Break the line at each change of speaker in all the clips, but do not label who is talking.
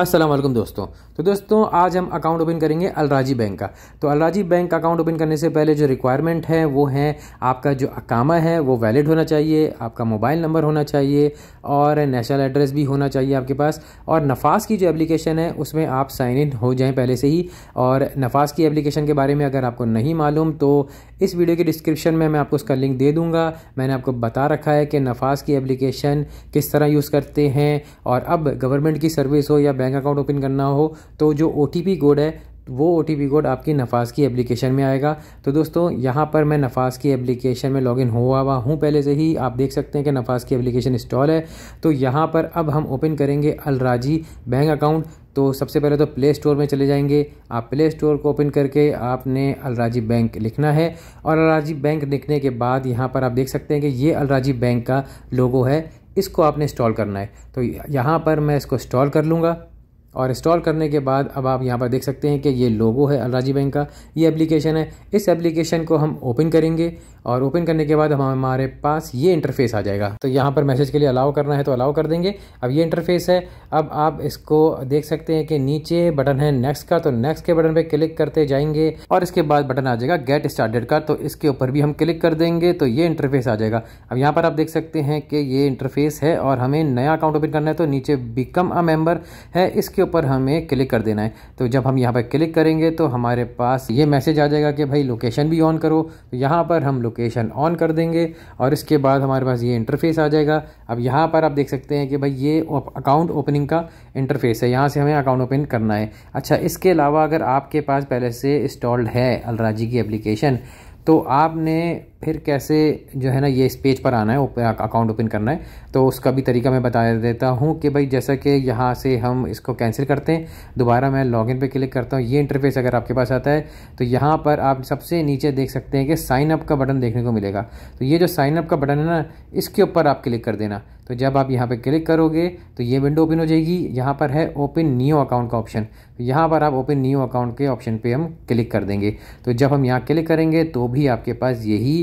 असलम दोस्तों तो दोस्तों आज हम अकाउंट ओपन करेंगे अलराजी बैंक का तो अलराजी बैंक का अकाउंट ओपन करने से पहले जो रिक्वायरमेंट है वो है आपका जो अकामा है वो वैलिड होना चाहिए आपका मोबाइल नंबर होना चाहिए और नेशनल एड्रेस भी होना चाहिए आपके पास और नफास की जो एप्लीकेशन है उसमें आप साइन इन हो जाएँ पहले से ही और नफास की एप्लीकेशन के बारे में अगर आपको नहीं मालूम तो इस वीडियो के डिस्क्रिप्शन में मैं आपको उसका लिंक दे दूँगा मैंने आपको बता रखा है कि नफास की एप्लीकेशन किस तरह यूज़ करते हैं और अब गवर्नमेंट की सर्विस हो या बैंक बैंक अकाउंट ओपन करना हो तो जो ओ कोड है वो ओ कोड आपकी नफाज की एप्लीकेशन में आएगा तो दोस्तों यहाँ पर मैं नफाज की एप्लीकेशन में लॉगिन हुआ हुआ हूँ पहले से ही आप देख सकते हैं कि नफाज की एप्लीकेशन इंस्टॉल है तो यहाँ पर अब हम ओपन करेंगे अलराजी बैंक अकाउंट तो सबसे पहले तो प्ले स्टोर में चले जाएंगे आप प्ले स्टोर को ओपन करके आपने अलराजी बैंक लिखना है और अलराजी बैंक लिखने के बाद यहाँ पर आप देख सकते हैं कि ये अलराजी बैंक का लोगो है इसको आपने इंस्टॉल करना है तो यहाँ पर मैं इसको इंस्टॉल कर लूँगा और इंस्टॉल करने के बाद अब आप यहाँ पर देख सकते हैं कि ये लोगो है अलराजी बैंक का ये एप्लीकेशन है इस एप्लीकेशन को हम ओपन करेंगे और ओपन करने के बाद हमारे पास ये इंटरफेस आ जाएगा तो यहाँ पर मैसेज के लिए अलाउ करना है तो अलाउ कर देंगे अब ये इंटरफेस है अब आप इसको देख सकते हैं कि नीचे बटन है नेक्स्ट का तो नेक्स्ट के बटन पर क्लिक करते जाएंगे और इसके बाद बटन आ जाएगा गेट स्टार्टेड का तो इसके ऊपर भी हम क्लिक कर देंगे तो ये इंटरफेस आ जाएगा अब यहाँ पर आप देख सकते हैं कि ये इंटरफेस है और हमें नया अकाउंट ओपन करना है तो नीचे बिकम अ मेम्बर है इसके इसके ऊपर हमें क्लिक कर देना है तो जब हम यहाँ पर क्लिक करेंगे तो हमारे पास ये मैसेज आ जाएगा कि भाई लोकेशन भी ऑन करो तो यहाँ पर हम लोकेशन ऑन कर देंगे और इसके बाद हमारे पास ये इंटरफेस आ जाएगा अब यहाँ पर आप देख सकते हैं कि भाई ये अकाउंट ओपनिंग का इंटरफेस है यहाँ से हमें अकाउंट ओपन करना है अच्छा इसके अलावा अगर आपके पास पहले से इंस्टॉल्ड है अलराजी की एप्लीकेशन तो आपने फिर कैसे जो है ना ये इस पेज पर आना है अकाउंट ओपन करना है तो उसका भी तरीका मैं बता देता हूँ कि भाई जैसा कि यहाँ से हम इसको कैंसिल करते हैं दोबारा मैं लॉगिन पे क्लिक करता हूँ ये इंटरफेस अगर आपके पास आता है तो यहाँ पर आप सबसे नीचे देख सकते हैं कि साइन अप का बटन देखने को मिलेगा तो ये जो साइन अप का बटन है ना इसके ऊपर आप क्लिक कर देना तो जब आप यहाँ पर क्लिक करोगे तो ये विंडो ओपन हो जाएगी यहाँ पर है ओपन न्यू अकाउंट का ऑप्शन तो यहाँ पर आप ओपन न्यू अकाउंट के ऑप्शन पर हम क्लिक कर देंगे तो जब हम यहाँ क्लिक करेंगे तो भी आपके पास यही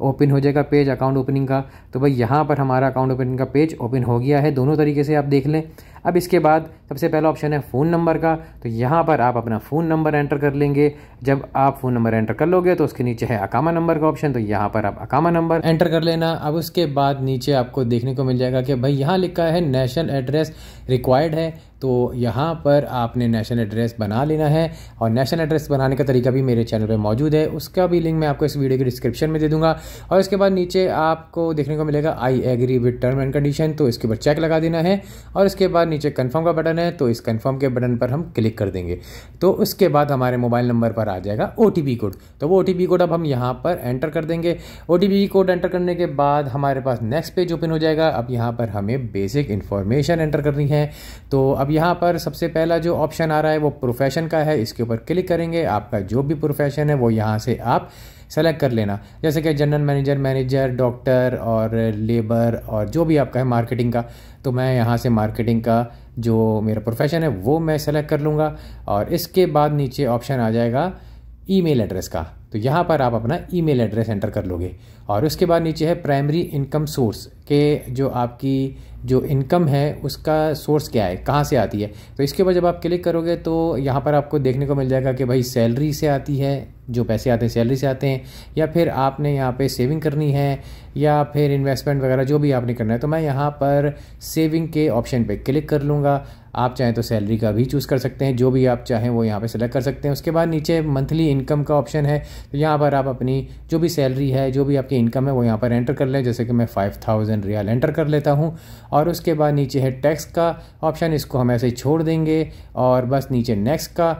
ओपन हो जाएगा पेज अकाउंट ओपनिंग का तो भाई यहाँ पर हमारा अकाउंट ओपनिंग का पेज ओपन हो गया है दोनों तरीके से आप देख लें अब इसके बाद सबसे पहला ऑप्शन है फ़ोन नंबर का तो यहाँ पर आप अपना फ़ोन नंबर एंटर कर लेंगे जब आप फ़ोन नंबर एंटर कर लोगे तो उसके नीचे है अकामा नंबर का ऑप्शन तो यहाँ पर आप अकामा नंबर एंटर कर लेना अब उसके बाद नीचे आपको देखने को मिल जाएगा कि भाई यहाँ लिखा है नेशनल एड्रेस रिक्वायर्ड है तो यहाँ पर आपने नेशनल एड्रेस बना लेना है और नेशनल एड्रेस बनाने का तरीका भी मेरे चैनल पर मौजूद है उसका भी लिंक मैं आपको इस वीडियो के डिस्क्रिप्शन में दे दूँगा और इसके बाद नीचे आपको देखने को मिलेगा I agree with term and condition तो इसके ऊपर चेक लगा देना है और इसके बाद नीचे कन्फर्म का बटन है तो इस कन्फर्म के बटन पर हम क्लिक कर देंगे तो उसके बाद हमारे मोबाइल नंबर पर आ जाएगा ओ कोड तो वो ओ कोड अब हम यहाँ पर एंटर कर देंगे ओ कोड एंटर करने के बाद हमारे पास नेक्स्ट पेज ओपन हो जाएगा अब यहाँ पर हमें बेसिक इन्फॉर्मेशन एंटर करनी है तो अब यहाँ पर सबसे पहला जो ऑप्शन आ रहा है वो प्रोफेशन का है इसके ऊपर क्लिक करेंगे आपका जो भी प्रोफेशन है वो यहाँ से आप सेलेक्ट कर लेना जैसे कि जनरल मैनेजर मैनेजर डॉक्टर और लेबर और जो भी आपका है मार्केटिंग का तो मैं यहाँ से मार्केटिंग का जो मेरा प्रोफेशन है वो मैं सेलेक्ट कर लूँगा और इसके बाद नीचे ऑप्शन आ जाएगा ईमेल एड्रेस का तो यहाँ पर आप अपना ईमेल एड्रेस एंटर कर लोगे और उसके बाद नीचे है प्राइमरी इनकम सोर्स के जो आपकी जो इनकम है उसका सोर्स क्या है कहाँ से आती है तो इसके ऊपर जब आप क्लिक करोगे तो यहाँ पर आपको देखने को मिल जाएगा कि भाई सैलरी से आती है जो पैसे आते हैं सैलरी से आते हैं या फिर आपने यहाँ पे सेविंग करनी है या फिर इन्वेस्टमेंट वगैरह जो भी आपने करना है तो मैं यहाँ पर सेविंग के ऑप्शन पर क्लिक कर लूँगा आप चाहें तो सैलरी का भी चूज़ कर सकते हैं जो भी आप चाहें वो यहाँ पे सेलेक्ट कर सकते हैं उसके बाद नीचे मंथली इनकम का ऑप्शन है तो यहाँ पर आप अपनी जो भी सैलरी है जो भी आपकी की इनकम है वो यहाँ पर एंटर कर लें जैसे कि मैं फाइव थाउजेंड रियाल एंटर कर लेता हूँ और उसके बाद नीचे है टैक्स का ऑप्शन इसको हम ऐसे ही छोड़ देंगे और बस नीचे नेक्स्ट का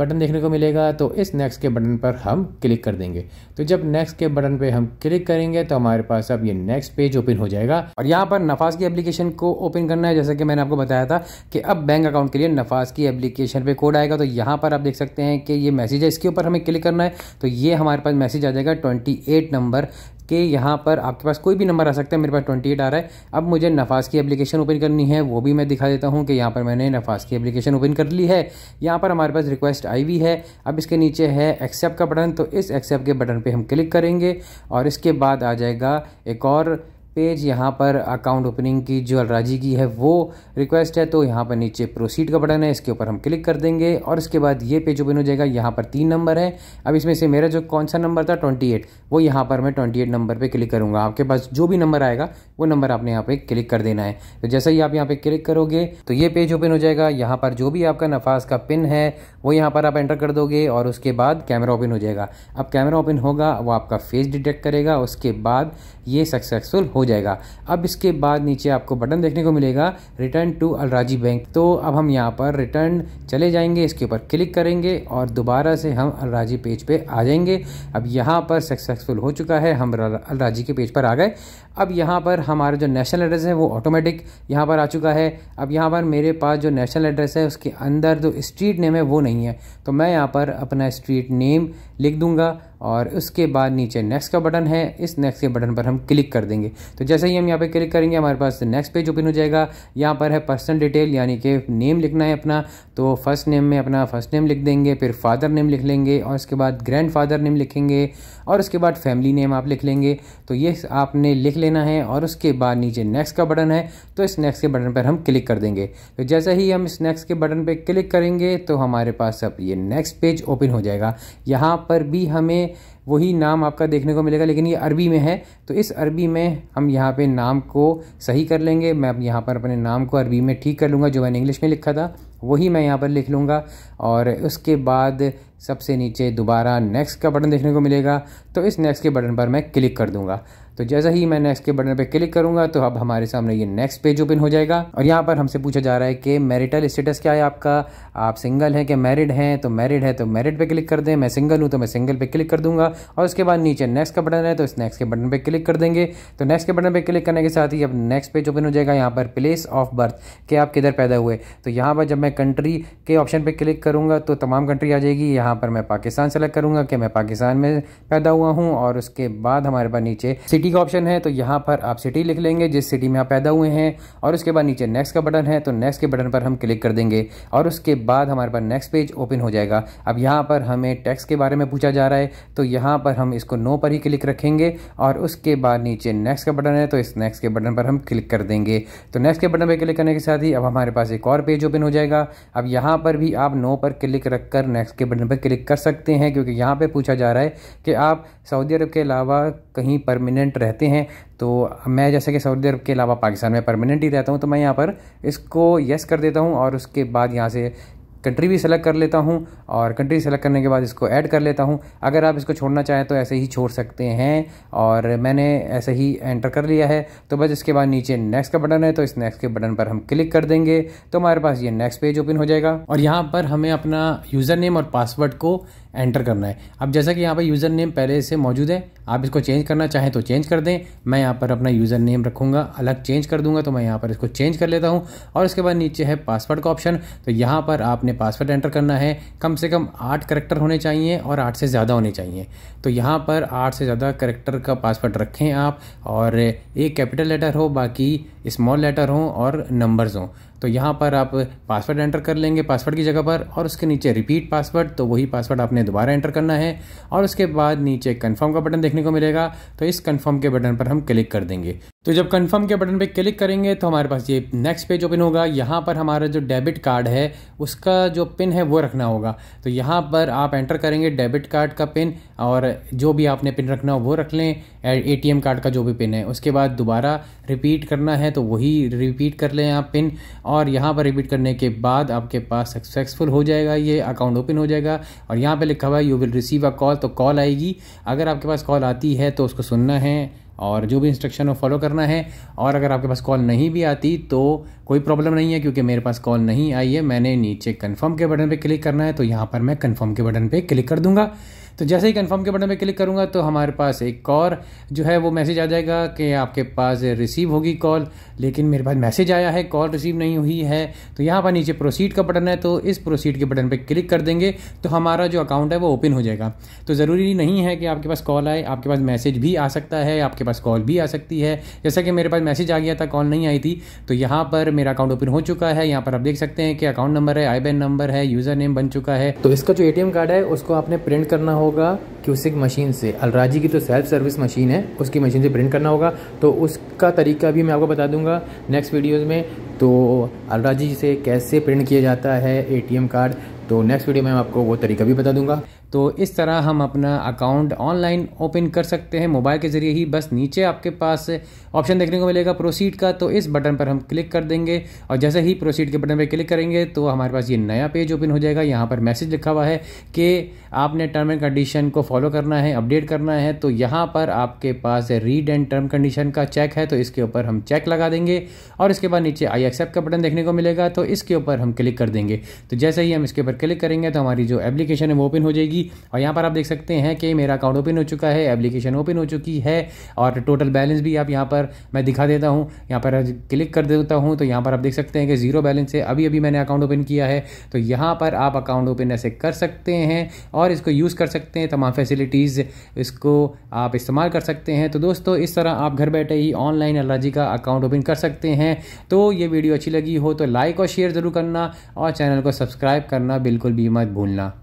बटन देखने को मिलेगा तो इस नेक्स्ट के बटन पर हम क्लिक कर देंगे तो जब नेक्स्ट के बटन पे हम क्लिक करेंगे तो हमारे पास अब ये नेक्स्ट पेज ओपन हो जाएगा और यहाँ पर नफाज की एप्लीकेशन को ओपन करना है जैसे कि मैंने आपको बताया था कि अब बैंक अकाउंट के लिए नफाज की एप्लीकेशन पे कोड आएगा तो यहाँ पर आप देख सकते हैं कि ये मैसेज है इसके ऊपर हमें क्लिक करना है तो ये हमारे पास मैसेज आ जाएगा ट्वेंटी नंबर कि यहाँ पर आपके पास कोई भी नंबर आ सकता है मेरे पास ट्वेंटी एट आ रहा है अब मुझे नफाज की एप्लीकेशन ओपन करनी है वो भी मैं दिखा देता हूँ कि यहाँ पर मैंने नफाज की एप्लीकेशन ओपन कर ली है यहाँ पर हमारे पास रिक्वेस्ट आई हुई है अब इसके नीचे है एक्सेप्ट का बटन तो इस एक्सेप्ट के बटन पर हम क्लिक करेंगे और इसके बाद आ जाएगा एक और पेज यहाँ पर अकाउंट ओपनिंग की जो अलराजी की है वो रिक्वेस्ट है तो यहाँ पर नीचे प्रोसीड का बटन है इसके ऊपर हम क्लिक कर देंगे और इसके बाद ये पेज ओपन हो जाएगा यहाँ पर तीन नंबर है अब इसमें से मेरा जो कौन सा नंबर था ट्वेंटी एट वो यहाँ पर मैं ट्वेंटी एट नंबर पर क्लिक करूँगा आपके पास जो भी नंबर आएगा वो नंबर आपने यहाँ पर क्लिक कर देना है तो जैसे ही आप यहाँ पर क्लिक करोगे तो ये पेज ओपन हो जाएगा यहाँ पर जो भी आपका नफाज का पिन है वो यहाँ पर आप एंटर कर दोगे और उसके बाद कैमरा ओपन हो जाएगा अब कैमरा ओपन होगा वो आपका फेस डिटेक्ट करेगा उसके बाद ये सक्सेसफुल हो जाएगा अब इसके बाद नीचे आपको बटन देखने को मिलेगा रिटर्न टू अलराजी बैंक तो अब हम यहाँ पर रिटर्न चले जाएंगे इसके ऊपर क्लिक करेंगे और दोबारा से हम अलराजी पेज पे आ जाएंगे अब यहाँ पर सक्सेसफुल हो चुका है हम अलराजी के पेज पर आ गए अब यहाँ पर हमारा जो नेशनल एड्रेस है वो ऑटोमेटिक यहाँ पर आ चुका है अब यहाँ पर मेरे पास जो नेशनल एड्रेस है उसके अंदर जो स्ट्रीट नेम है वो नहीं है तो मैं यहाँ पर अपना स्ट्रीट नेम लिख दूँगा और उसके बाद नीचे नेक्स्ट का बटन है इस नेक्स्ट के बटन पर हम क्लिक कर देंगे तो जैसे ही हम यहाँ पे क्लिक करेंगे हमारे पास नेक्स्ट पेज ओपन हो जाएगा यहाँ पर है पर्सनल डिटेल यानी कि नेम लिखना है अपना तो फर्स्ट नेम में अपना फर्स्ट नेम लिख देंगे फिर फादर नेम लिख लेंगे और उसके बाद ग्रैंड फादर नेम लिखेंगे और उसके बाद फैमिली नेम आप लिख लेंगे तो ये आपने लिख लेना है और उसके बाद नीचे नेक्स्ट का बटन है तो इस नेक्स्ट के बटन पर हम क्लिक कर देंगे तो जैसे ही हम इस नेक्स्ट के बटन पर क्लिक करेंगे तो हमारे पास अब ये नेक्स्ट पेज ओपन हो जाएगा यहाँ पर भी हमें वही नाम आपका देखने को मिलेगा लेकिन ये अरबी में है तो इस अरबी में हम यहाँ पे नाम को सही कर लेंगे मैं अब यहाँ पर अपने नाम को अरबी में ठीक कर लूँगा जो मैंने इंग्लिश में लिखा था वही मैं यहाँ पर लिख लूँगा और उसके बाद सबसे नीचे दोबारा नेक्स्ट का बटन देखने को मिलेगा तो इस नेक्स्ट के बटन पर मैं क्लिक कर दूंगा तो जैसा ही मैं नेक्स्ट के बटन पर क्लिक करूंगा तो अब हमारे सामने ये नेक्स्ट पेज ओपन हो जाएगा और यहाँ पर हमसे पूछा जा रहा है कि मैरिटल स्टेटस क्या है आपका आप सिंगल हैं कि मैरिड हैं तो मैरिड है तो मैरिड पे क्लिक कर दें मैं सिंगल हूँ तो मैं सिंगल पे क्लिक कर दूंगा और उसके बाद नीचे नेक्स्ट का बटन है तो इस नेक्स्ट के बटन पर क्लिक कर देंगे तो नेक्स्ट के बटन पर क्लिक करने के साथ ही अब नेक्स्ट पेज ओपन हो जाएगा यहाँ पर प्लेस ऑफ बर्थ के आप किधर पैदा हुए तो यहाँ पर जब मैं कंट्री के ऑप्शन पर क्लिक करूँगा तो तमाम कंट्री आ जाएगी यहाँ यहाँ पर मैं पाकिस्तान सेलेक्ट करूँगा कि मैं पाकिस्तान में पैदा हुआ हूँ और उसके बाद हमारे पास नीचे सिटी का ऑप्शन है तो यहाँ पर आप सिटी लिख लेंगे जिस सिटी में आप पैदा हुए हैं और उसके बाद नीचे नेक्स्ट का बटन है तो नेक्स्ट के बटन पर हम क्लिक कर देंगे और उसके बाद हमारे पास नेक्स्ट पेज ओपन हो जाएगा अब यहाँ पर हमें टैक्स के बारे में पूछा जा रहा है तो यहाँ पर हम इसको नो पर ही क्लिक रखेंगे और उसके बाद नीचे नेक्स्ट का बटन है तो इस नेक्स्ट के बटन पर हम क्लिक कर देंगे तो नेक्स्ट के बटन पर क्लिक करने के साथ ही अब हमारे पास एक और पेज ओपन हो जाएगा अब यहाँ पर भी आप नो पर क्लिक रख कर नेक्स्ट के बटन पर क्लिक कर सकते हैं क्योंकि यहाँ पे पूछा जा रहा है कि आप सऊदी अरब के अलावा कहीं परमानेंट रहते हैं तो मैं जैसे कि सऊदी अरब के अलावा पाकिस्तान में परमानेंट ही रहता हूँ तो मैं यहाँ पर इसको यस कर देता हूँ और उसके बाद यहाँ से कंट्री भी सेलेक्ट कर लेता हूँ और कंट्री सेलेक्ट करने के बाद इसको ऐड कर लेता हूँ अगर आप इसको छोड़ना चाहें तो ऐसे ही छोड़ सकते हैं और मैंने ऐसे ही एंटर कर लिया है तो बस इसके बाद नीचे नेक्स्ट का बटन है तो इस नेक्स्ट के बटन पर हम क्लिक कर देंगे तो हमारे पास ये नेक्स्ट पेज ओपन हो जाएगा और यहाँ पर हमें अपना यूज़र नेम और पासवर्ड को एंटर करना है अब जैसा कि यहाँ पर यूज़र नेम पहले से मौजूद है आप इसको चेंज करना चाहें तो चेंज कर दें मैं यहाँ पर अपना यूज़र नेम रखूँगा अलग चेंज कर दूँगा तो मैं यहाँ पर इसको चेंज कर लेता हूँ और इसके बाद नीचे है पासवर्ड का ऑप्शन तो यहाँ पर आपने पासवर्ड एंटर करना है कम से कम आठ करेक्टर होने चाहिए और आठ से ज़्यादा होने चाहिए तो यहाँ पर आठ से ज़्यादा करेक्टर का पासवर्ड रखें आप और एक कैपिटल लेटर हो बाकी स्मॉल लेटर हो और नंबर्स हों तो यहाँ पर आप पासवर्ड एंटर कर लेंगे पासवर्ड की जगह पर और उसके नीचे रिपीट पासवर्ड तो वही पासवर्ड आपने दोबारा एंटर करना है और उसके बाद नीचे कन्फर्म का बटन देखने को मिलेगा तो इस कन्फर्म के बटन पर हम क्लिक कर देंगे तो जब कन्फर्म के बटन पर क्लिक करेंगे तो हमारे पास ये नेक्स्ट पेज ओपन होगा यहाँ पर हमारा जो डेबिट कार्ड है उसका जो पिन है वो रखना होगा तो यहाँ पर आप एंटर करेंगे डेबिट कार्ड का पिन और जो भी आपने पिन रखना हो वो रख लें ए कार्ड का जो भी पिन है उसके बाद दोबारा रिपीट करना है तो वही रिपीट कर लें आप पिन और यहाँ पर रिपीट करने के बाद आपके पास सक्सेसफुल हो जाएगा ये अकाउंट ओपन हो जाएगा और यहाँ पर लिखा हुआ है you will receive a call तो कॉल आएगी अगर आपके पास कॉल आती है तो उसको सुनना है और जो भी इंस्ट्रक्शन हो फॉलो करना है और अगर आपके पास कॉल नहीं भी आती तो कोई प्रॉब्लम नहीं है क्योंकि मेरे पास कॉल नहीं आई है मैंने नीचे कंफर्म के बटन पे क्लिक करना है तो यहाँ पर मैं कंफर्म के बटन पे क्लिक कर दूंगा तो जैसे ही कन्फर्म के बटन पर क्लिक करूँगा तो हमारे पास एक और जो है वो मैसेज आ जाएगा कि आपके पास रिसीव होगी कॉल लेकिन मेरे पास मैसेज आया है कॉल रिसीव नहीं हुई है तो यहाँ पर नीचे प्रोसीड का बटन है तो इस प्रोसीड के बटन पर क्लिक कर देंगे तो हमारा जो अकाउंट है वो ओपन हो जाएगा तो ज़रूरी नहीं है कि आपके पास कॉल आए आपके पास मैसेज भी आ सकता है आपके पास कॉल भी आ सकती है जैसा कि मेरे पास मैसेज आ गया था कॉल नहीं आई थी तो यहाँ पर मेरा अकाउंट ओपन हो चुका है यहाँ पर आप देख सकते हैं कि अकाउंट नंबर है आई नंबर है यूज़र नेम बन चुका है तो इसका जो ए कार्ड है उसको आपने प्रिंट करना हो होगा क्यूसिक मशीन से अलराजी की तो सेल्फ सर्विस मशीन है उसकी मशीन से प्रिंट करना होगा तो उसका तरीका भी मैं आपको बता दूंगा नेक्स्ट वीडियोज़ में तो अलराजी से कैसे प्रिंट किया जाता है एटीएम कार्ड तो नेक्स्ट वीडियो में मैं आपको वो तरीका भी बता दूंगा तो इस तरह हम अपना अकाउंट ऑनलाइन ओपन कर सकते हैं मोबाइल के ज़रिए ही बस नीचे आपके पास ऑप्शन देखने को मिलेगा प्रोसीड का तो इस बटन पर हम क्लिक कर देंगे और जैसे ही प्रोसीड के बटन पर क्लिक करेंगे तो हमारे पास ये नया पेज ओपन हो जाएगा यहाँ पर मैसेज लिखा हुआ है कि आपने टर्म एंड कंडीशन को फॉलो करना है अपडेट करना है तो यहाँ पर आपके पास रीड एंड टर्म कंडीशन का चेक है तो इसके ऊपर हम चेक लगा देंगे और इसके बाद नीचे आई एक्सेप्ट का बटन देखने को मिलेगा तो इसके ऊपर हम क्लिक कर देंगे तो जैसे ही हम इसके ऊपर क्लिक करेंगे तो हमारी जो एप्लीकेशन है वो ओपन हो जाएगी और यहाँ पर आप देख सकते हैं कि मेरा अकाउंट ओपन हो चुका है एप्लीकेशन ओपन हो चुकी है और टोटल बैलेंस भी आप यहाँ पर मैं दिखा देता हूँ यहाँ पर क्लिक कर देता हूँ तो यहाँ पर आप देख सकते हैं कि ज़ीरो बैलेंस है अभी अभी मैंने अकाउंट ओपन किया है तो यहाँ पर आप अकाउंट ओपन ऐसे कर सकते हैं और इसको यूज़ कर सकते हैं तमाम फैसिलिटीज़ इसको आप इस्तेमाल कर सकते हैं तो दोस्तों इस तरह आप घर बैठे ही ऑनलाइन एलर्जी का अकाउंट ओपन कर सकते हैं तो ये वीडियो अच्छी लगी हो तो लाइक और शेयर ज़रूर करना और चैनल को सब्सक्राइब करना बिल्कुल भी मत भूलना